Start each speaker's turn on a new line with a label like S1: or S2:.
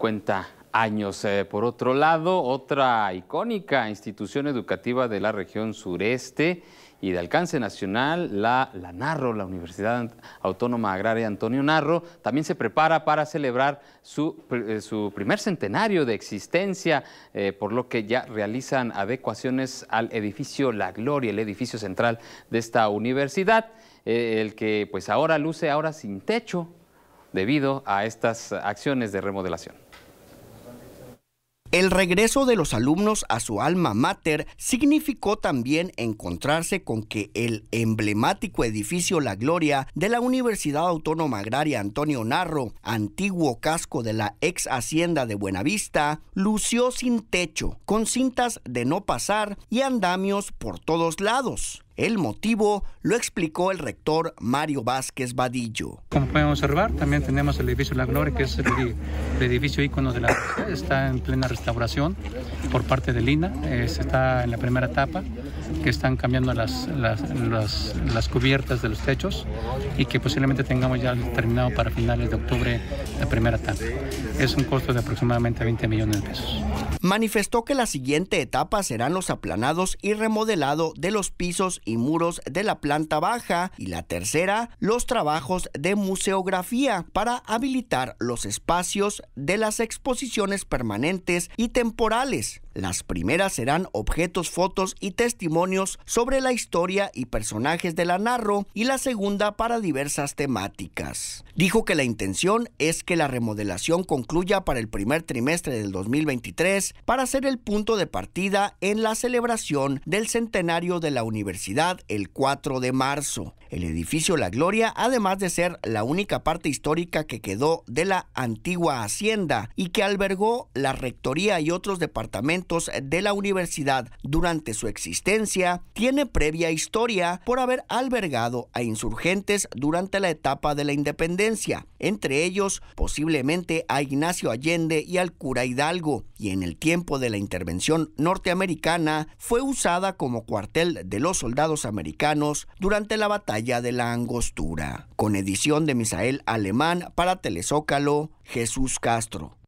S1: cuenta años. Eh, por otro lado, otra icónica institución educativa de la región sureste y de alcance nacional, la, la Narro, la Universidad Autónoma Agraria Antonio Narro, también se prepara para celebrar su, eh, su primer centenario de existencia, eh, por lo que ya realizan adecuaciones al edificio La Gloria, el edificio central de esta universidad, el que pues ahora luce ahora sin techo debido a estas acciones de remodelación.
S2: El regreso de los alumnos a su alma mater significó también encontrarse con que el emblemático edificio La Gloria de la Universidad Autónoma Agraria Antonio Narro, antiguo casco de la ex hacienda de Buenavista, lució sin techo, con cintas de no pasar y andamios por todos lados. El motivo lo explicó el rector Mario Vázquez Vadillo.
S3: Como pueden observar, también tenemos el edificio La Gloria, que es el, edificio ícono de la está en plena restauración por parte de Lina, eh, está en la primera etapa que están cambiando las, cubiertas de los techos y que posiblemente tengamos ya terminado para finales de octubre la primera etapa. Es un costo de aproximadamente 20 millones de pesos.
S2: Manifestó que la siguiente etapa serán los aplanados y remodelado de los pisos y muros de la planta baja y la tercera, los trabajos de museografía para habilitar los espacios de las exposiciones permanentes y temporales las primeras serán objetos, fotos y testimonios sobre la historia y personajes de la Narro y la segunda para diversas temáticas. Dijo que la intención es que la remodelación concluya para el primer trimestre del 2023 para ser el punto de partida en la celebración del centenario de la universidad el 4 de marzo. El edificio La Gloria, además de ser la única parte histórica que quedó de la antigua hacienda y que albergó la rectoría y otros departamentos de la universidad durante su existencia, tiene previa historia por haber albergado a insurgentes durante la etapa de la independencia entre ellos posiblemente a Ignacio Allende y al cura Hidalgo, y en el tiempo de la intervención norteamericana fue usada como cuartel de los soldados americanos durante la batalla de la Angostura. Con edición de Misael Alemán para Telezócalo, Jesús Castro.